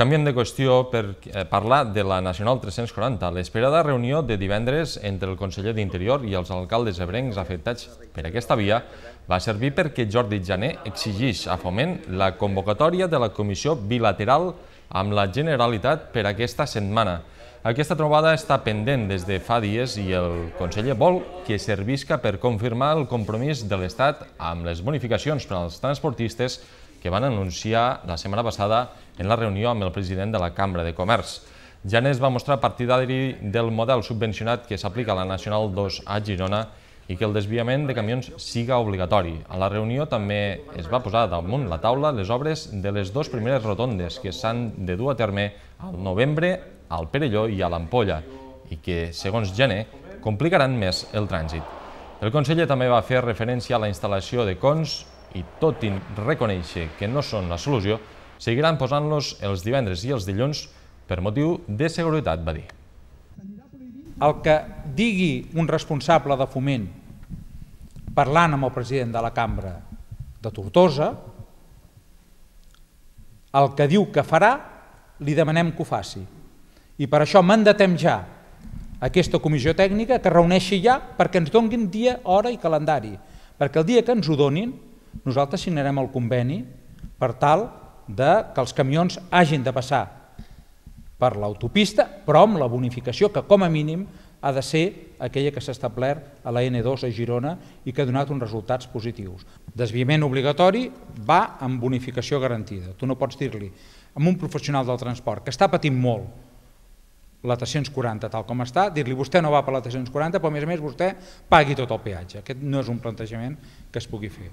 Canviem de qüestió per eh, parlar de la Nacional 340. L'esperada reunió de divendres entre el conseller d'Interior i els alcaldes ebrencs afectats per aquesta via va servir perquè Jordi Jané exigís a Foment la convocatòria de la Comissió Bilateral amb la Generalitat per aquesta setmana. Aquesta trobada està pendent des de fa dies i el conseller vol que servisca per confirmar el compromís de l'Estat amb les bonificacions per als transportistes que van anunciar la setmana passada en la reunió amb el president de la Cambra de Comerç. Janés va mostrar partidari del model subvencionat que s'aplica a la Nacional 2 a Girona i que el desviament de camions siga obligatori. A la reunió també es va posar damunt la taula les obres de les dues primeres rotondes que s'han de dur a terme al novembre al Perelló i a l'Ampolla i que, segons Gené, complicaran més el trànsit. El conseller també va fer referència a la instal·lació de cons i tot i reconèixer que no són la solució, seguiran posant-los els divendres i els dilluns per motiu de seguretat, va dir. El que digui un responsable de foment parlant amb el president de la cambra de Tortosa, el que diu que farà, li demanem que ho faci. I per això mandatem ja aquesta comissió tècnica que reuneixi ja perquè ens donguin dia, hora i calendari, perquè el dia que ens ho donin nosaltres signarem el conveni per tal de que els camions hagin de passar per l'autopista, però amb la bonificació que com a mínim ha de ser aquella que s'ha establert a la N2 a Girona i que ha donat uns resultats positius. Desviament obligatori va amb bonificació garantida. Tu no pots dir-li a un professional del transport que està patint molt la 340 tal com està, dir-li vostè no va per la 340, però a més a més vostè pagui tot el peatge. Aquest no és un plantejament que es pugui fer.